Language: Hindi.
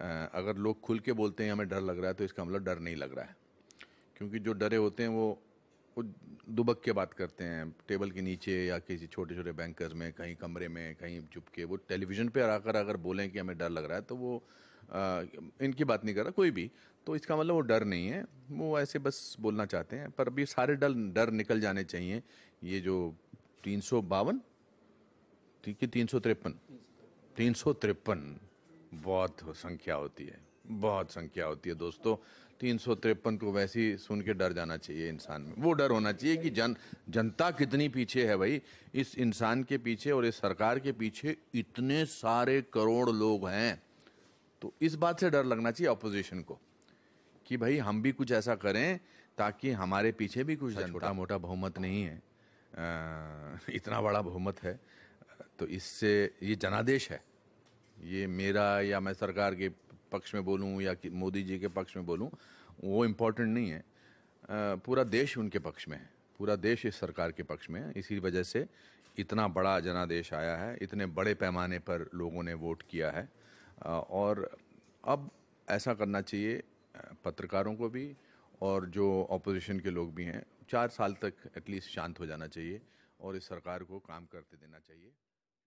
अगर लोग खुल के बोलते हैं हमें डर लग रहा है तो इसका मतलब डर नहीं लग रहा है क्योंकि जो डरे होते हैं वो वो दुबक के बात करते हैं टेबल के नीचे या किसी छोटे छोटे बैंकर्स में कहीं कमरे में कहीं चुप के वो टेलीविज़न पर आकर अगर बोलें कि हमें डर लग रहा है तो वो आ, इनकी बात नहीं कर रहा कोई भी तो इसका मतलब वो डर नहीं है वो ऐसे बस बोलना चाहते हैं पर अभी सारे डर डर निकल जाने चाहिए ये जो तीन सौ बावन ठीक है तीन सौ तिरपन तीन सौ तिरपन बहुत संख्या होती है बहुत संख्या होती है दोस्तों तीन सौ तिरपन को वैसे ही सुन के डर जाना चाहिए इंसान में वो डर होना चाहिए कि जन जनता कितनी पीछे है भाई इस इंसान के पीछे और इस सरकार के पीछे इतने सारे करोड़ लोग हैं तो इस बात से डर लगना चाहिए अपोजिशन को कि भाई हम भी कुछ ऐसा करें ताकि हमारे पीछे भी कुछ अच्छा, छोटा मोटा बहुमत नहीं है आ, इतना बड़ा बहुमत है तो इससे ये जनादेश है ये मेरा या मैं सरकार के पक्ष में बोलूँ या मोदी जी के पक्ष में बोलूँ वो इम्पोर्टेंट नहीं है पूरा देश उनके पक्ष में है पूरा देश इस सरकार के पक्ष में है इसी वजह से इतना बड़ा जनादेश आया है इतने बड़े पैमाने पर लोगों ने वोट किया है और अब ऐसा करना चाहिए पत्रकारों को भी और जो ऑपोजिशन के लोग भी हैं चार साल तक एटलीस्ट शांत हो जाना चाहिए और इस सरकार को काम करते देना चाहिए